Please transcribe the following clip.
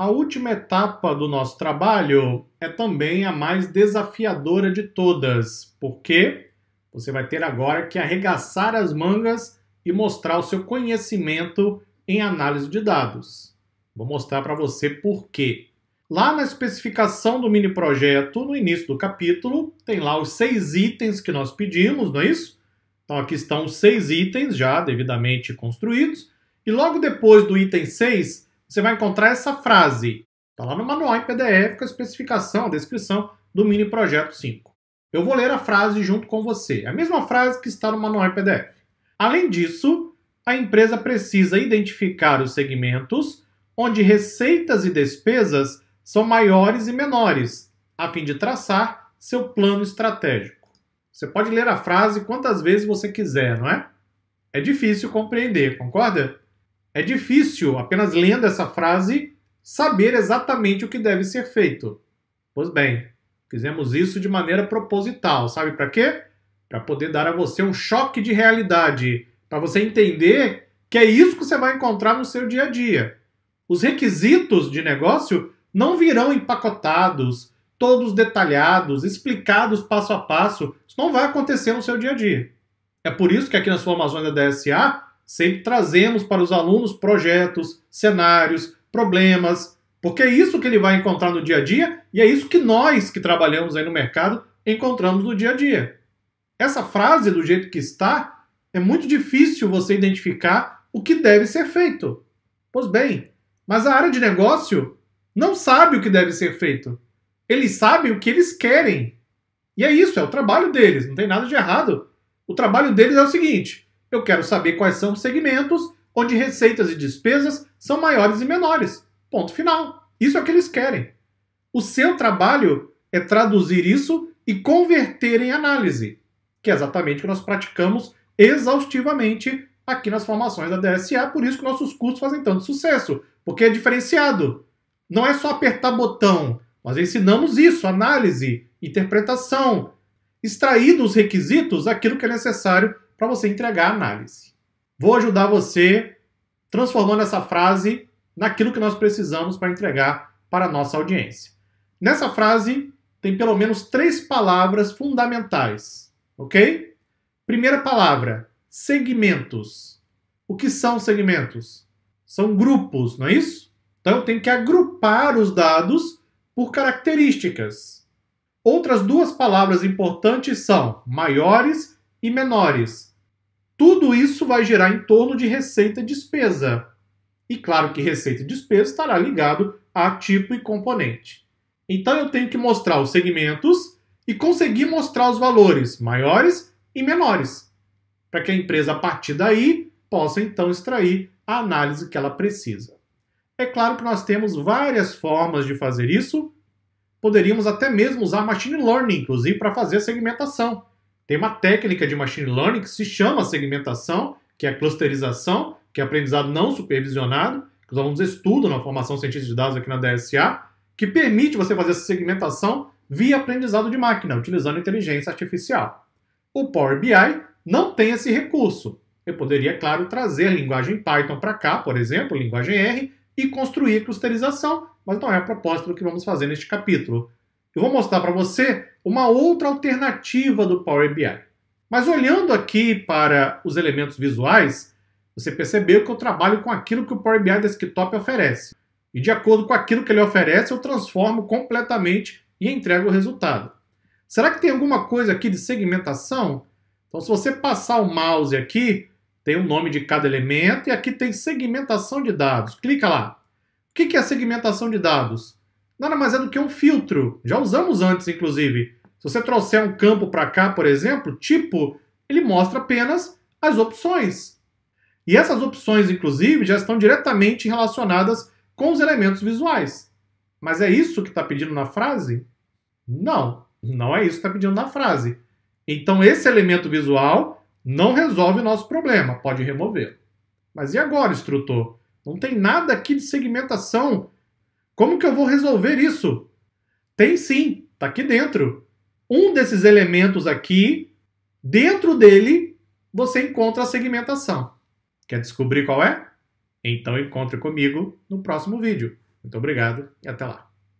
A última etapa do nosso trabalho é também a mais desafiadora de todas, porque você vai ter agora que arregaçar as mangas e mostrar o seu conhecimento em análise de dados. Vou mostrar para você por quê. Lá na especificação do mini projeto, no início do capítulo, tem lá os seis itens que nós pedimos, não é isso? Então aqui estão os seis itens já devidamente construídos. E logo depois do item 6 você vai encontrar essa frase. Está lá no manual em PDF com a especificação, a descrição do mini projeto 5. Eu vou ler a frase junto com você, é a mesma frase que está no manual em PDF. Além disso, a empresa precisa identificar os segmentos onde receitas e despesas são maiores e menores, a fim de traçar seu plano estratégico. Você pode ler a frase quantas vezes você quiser, não é? É difícil compreender, concorda? É difícil, apenas lendo essa frase, saber exatamente o que deve ser feito. Pois bem, fizemos isso de maneira proposital, sabe para quê? Para poder dar a você um choque de realidade, para você entender que é isso que você vai encontrar no seu dia a dia. Os requisitos de negócio não virão empacotados, todos detalhados, explicados passo a passo. Isso não vai acontecer no seu dia a dia. É por isso que aqui nas formações da DSA Sempre trazemos para os alunos projetos, cenários, problemas, porque é isso que ele vai encontrar no dia a dia e é isso que nós que trabalhamos aí no mercado encontramos no dia a dia. Essa frase, do jeito que está, é muito difícil você identificar o que deve ser feito. Pois bem, mas a área de negócio não sabe o que deve ser feito. Eles sabem o que eles querem. E é isso, é o trabalho deles, não tem nada de errado. O trabalho deles é o seguinte: eu quero saber quais são os segmentos onde receitas e despesas são maiores e menores. Ponto final. Isso é o que eles querem. O seu trabalho é traduzir isso e converter em análise, que é exatamente o que nós praticamos exaustivamente aqui nas formações da DSA, por isso que nossos cursos fazem tanto sucesso, porque é diferenciado. Não é só apertar botão, nós ensinamos isso, análise, interpretação, extrair dos requisitos aquilo que é necessário para você entregar a análise. Vou ajudar você transformando essa frase naquilo que nós precisamos para entregar para a nossa audiência. Nessa frase tem pelo menos três palavras fundamentais, ok? Primeira palavra, segmentos. O que são segmentos? São grupos, não é isso? Então eu tenho que agrupar os dados por características. Outras duas palavras importantes são maiores e menores. Tudo isso vai gerar em torno de receita e despesa. E claro que receita e despesa estará ligado a tipo e componente. Então eu tenho que mostrar os segmentos e conseguir mostrar os valores maiores e menores, para que a empresa a partir daí possa então extrair a análise que ela precisa. É claro que nós temos várias formas de fazer isso. Poderíamos até mesmo usar machine learning, inclusive, para fazer a segmentação. Tem uma técnica de machine learning que se chama segmentação, que é clusterização, que é aprendizado não supervisionado, que os alunos estudam na formação científica de dados aqui na DSA, que permite você fazer essa segmentação via aprendizado de máquina, utilizando inteligência artificial. O Power BI não tem esse recurso. Eu poderia, claro, trazer a linguagem Python para cá, por exemplo, linguagem R, e construir clusterização, mas não é a proposta do que vamos fazer neste capítulo. Eu vou mostrar para você uma outra alternativa do Power BI. Mas olhando aqui para os elementos visuais, você percebeu que eu trabalho com aquilo que o Power BI Desktop oferece. E de acordo com aquilo que ele oferece, eu transformo completamente e entrego o resultado. Será que tem alguma coisa aqui de segmentação? Então, se você passar o mouse aqui, tem o nome de cada elemento e aqui tem segmentação de dados. Clica lá. O que é segmentação de dados? nada mais é do que um filtro. Já usamos antes, inclusive. Se você trouxer um campo para cá, por exemplo, tipo, ele mostra apenas as opções. E essas opções, inclusive, já estão diretamente relacionadas com os elementos visuais. Mas é isso que está pedindo na frase? Não, não é isso que está pedindo na frase. Então, esse elemento visual não resolve o nosso problema, pode removê-lo. Mas e agora, instrutor? Não tem nada aqui de segmentação como que eu vou resolver isso? Tem sim, está aqui dentro. Um desses elementos aqui, dentro dele, você encontra a segmentação. Quer descobrir qual é? Então encontre comigo no próximo vídeo. Muito obrigado e até lá.